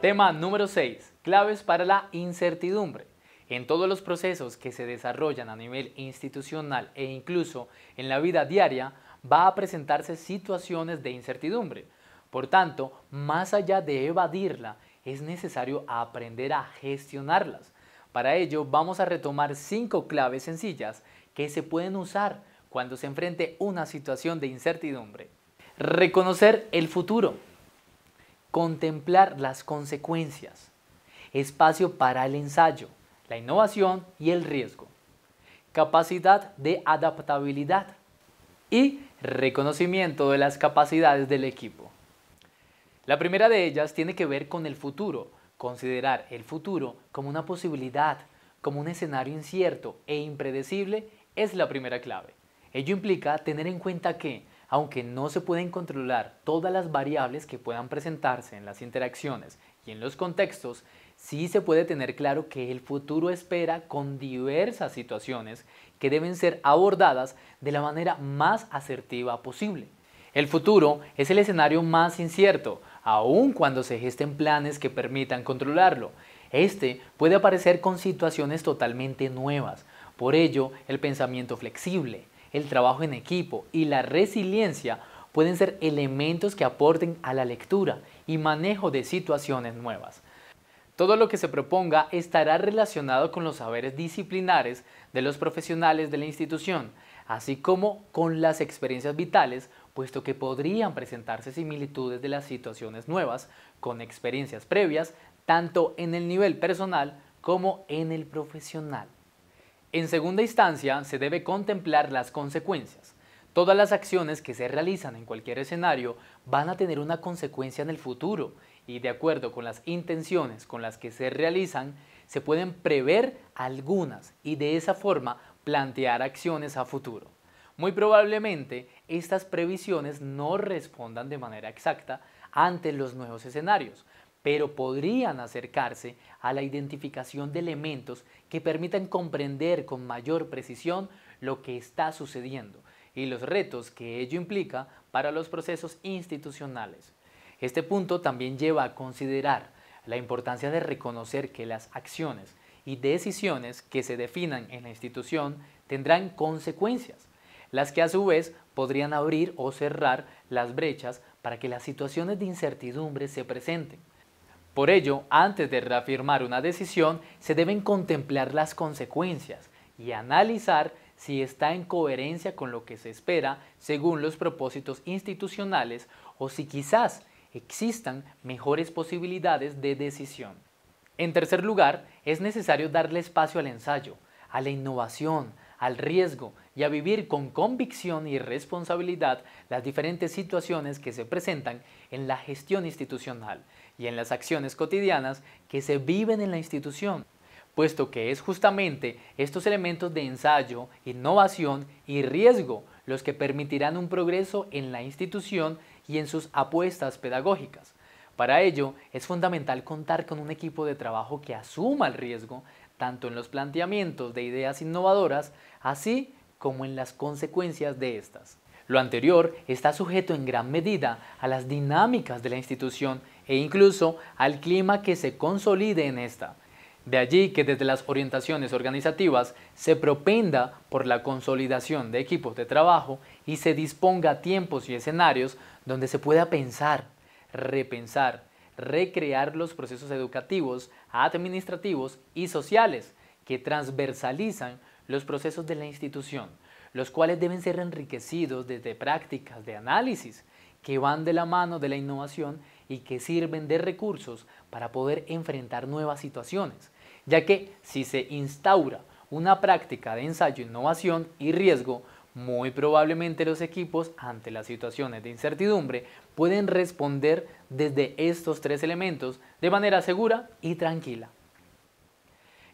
Tema número 6. Claves para la incertidumbre. En todos los procesos que se desarrollan a nivel institucional e incluso en la vida diaria, va a presentarse situaciones de incertidumbre. Por tanto, más allá de evadirla, es necesario aprender a gestionarlas. Para ello, vamos a retomar cinco claves sencillas que se pueden usar cuando se enfrente una situación de incertidumbre. Reconocer el futuro contemplar las consecuencias, espacio para el ensayo, la innovación y el riesgo, capacidad de adaptabilidad y reconocimiento de las capacidades del equipo. La primera de ellas tiene que ver con el futuro, considerar el futuro como una posibilidad, como un escenario incierto e impredecible es la primera clave. Ello implica tener en cuenta que aunque no se pueden controlar todas las variables que puedan presentarse en las interacciones y en los contextos, sí se puede tener claro que el futuro espera con diversas situaciones que deben ser abordadas de la manera más asertiva posible. El futuro es el escenario más incierto, aun cuando se gesten planes que permitan controlarlo. Este puede aparecer con situaciones totalmente nuevas, por ello el pensamiento flexible, el trabajo en equipo y la resiliencia pueden ser elementos que aporten a la lectura y manejo de situaciones nuevas. Todo lo que se proponga estará relacionado con los saberes disciplinares de los profesionales de la institución, así como con las experiencias vitales, puesto que podrían presentarse similitudes de las situaciones nuevas con experiencias previas, tanto en el nivel personal como en el profesional. En segunda instancia, se debe contemplar las consecuencias. Todas las acciones que se realizan en cualquier escenario van a tener una consecuencia en el futuro y de acuerdo con las intenciones con las que se realizan, se pueden prever algunas y de esa forma plantear acciones a futuro. Muy probablemente estas previsiones no respondan de manera exacta ante los nuevos escenarios, pero podrían acercarse a la identificación de elementos que permitan comprender con mayor precisión lo que está sucediendo y los retos que ello implica para los procesos institucionales. Este punto también lleva a considerar la importancia de reconocer que las acciones y decisiones que se definan en la institución tendrán consecuencias, las que a su vez podrían abrir o cerrar las brechas para que las situaciones de incertidumbre se presenten por ello, antes de reafirmar una decisión, se deben contemplar las consecuencias y analizar si está en coherencia con lo que se espera según los propósitos institucionales o si quizás existan mejores posibilidades de decisión. En tercer lugar, es necesario darle espacio al ensayo, a la innovación, al riesgo y a vivir con convicción y responsabilidad las diferentes situaciones que se presentan en la gestión institucional y en las acciones cotidianas que se viven en la institución, puesto que es justamente estos elementos de ensayo, innovación y riesgo los que permitirán un progreso en la institución y en sus apuestas pedagógicas. Para ello, es fundamental contar con un equipo de trabajo que asuma el riesgo, tanto en los planteamientos de ideas innovadoras, así como en las consecuencias de estas. Lo anterior está sujeto en gran medida a las dinámicas de la institución e incluso al clima que se consolide en esta. De allí que desde las orientaciones organizativas se propenda por la consolidación de equipos de trabajo y se disponga tiempos y escenarios donde se pueda pensar, repensar, recrear los procesos educativos, administrativos y sociales que transversalizan los procesos de la institución, los cuales deben ser enriquecidos desde prácticas de análisis que van de la mano de la innovación y que sirven de recursos para poder enfrentar nuevas situaciones, ya que si se instaura una práctica de ensayo, innovación y riesgo, muy probablemente los equipos ante las situaciones de incertidumbre pueden responder desde estos tres elementos de manera segura y tranquila.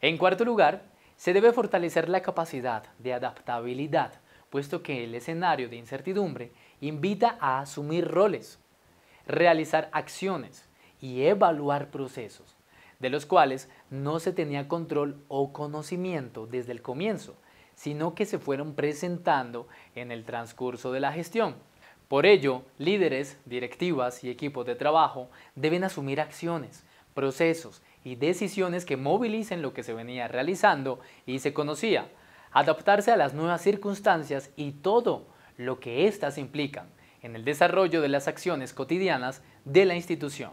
En cuarto lugar, se debe fortalecer la capacidad de adaptabilidad, puesto que el escenario de incertidumbre invita a asumir roles, realizar acciones y evaluar procesos, de los cuales no se tenía control o conocimiento desde el comienzo, sino que se fueron presentando en el transcurso de la gestión. Por ello, líderes, directivas y equipos de trabajo deben asumir acciones, procesos y decisiones que movilicen lo que se venía realizando y se conocía, adaptarse a las nuevas circunstancias y todo lo que éstas implican, en el desarrollo de las acciones cotidianas de la institución.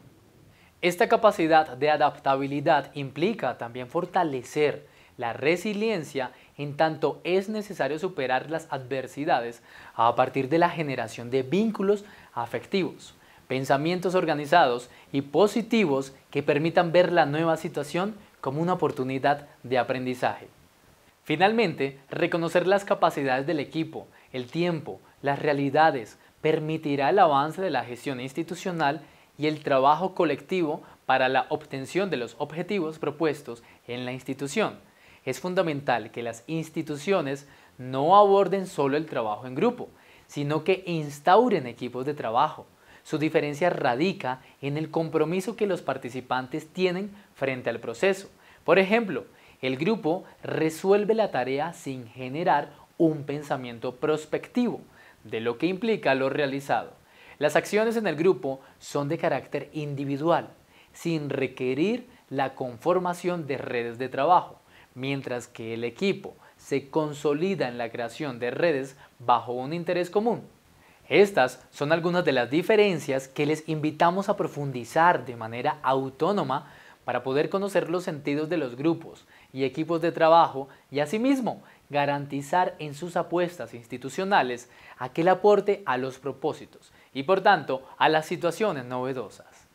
Esta capacidad de adaptabilidad implica también fortalecer la resiliencia en tanto es necesario superar las adversidades a partir de la generación de vínculos afectivos, pensamientos organizados y positivos que permitan ver la nueva situación como una oportunidad de aprendizaje. Finalmente, reconocer las capacidades del equipo, el tiempo, las realidades, permitirá el avance de la gestión institucional y el trabajo colectivo para la obtención de los objetivos propuestos en la institución. Es fundamental que las instituciones no aborden solo el trabajo en grupo, sino que instauren equipos de trabajo. Su diferencia radica en el compromiso que los participantes tienen frente al proceso. Por ejemplo, el grupo resuelve la tarea sin generar un pensamiento prospectivo, de lo que implica lo realizado. Las acciones en el grupo son de carácter individual, sin requerir la conformación de redes de trabajo, mientras que el equipo se consolida en la creación de redes bajo un interés común. Estas son algunas de las diferencias que les invitamos a profundizar de manera autónoma para poder conocer los sentidos de los grupos y equipos de trabajo y asimismo garantizar en sus apuestas institucionales aquel aporte a los propósitos y por tanto a las situaciones novedosas.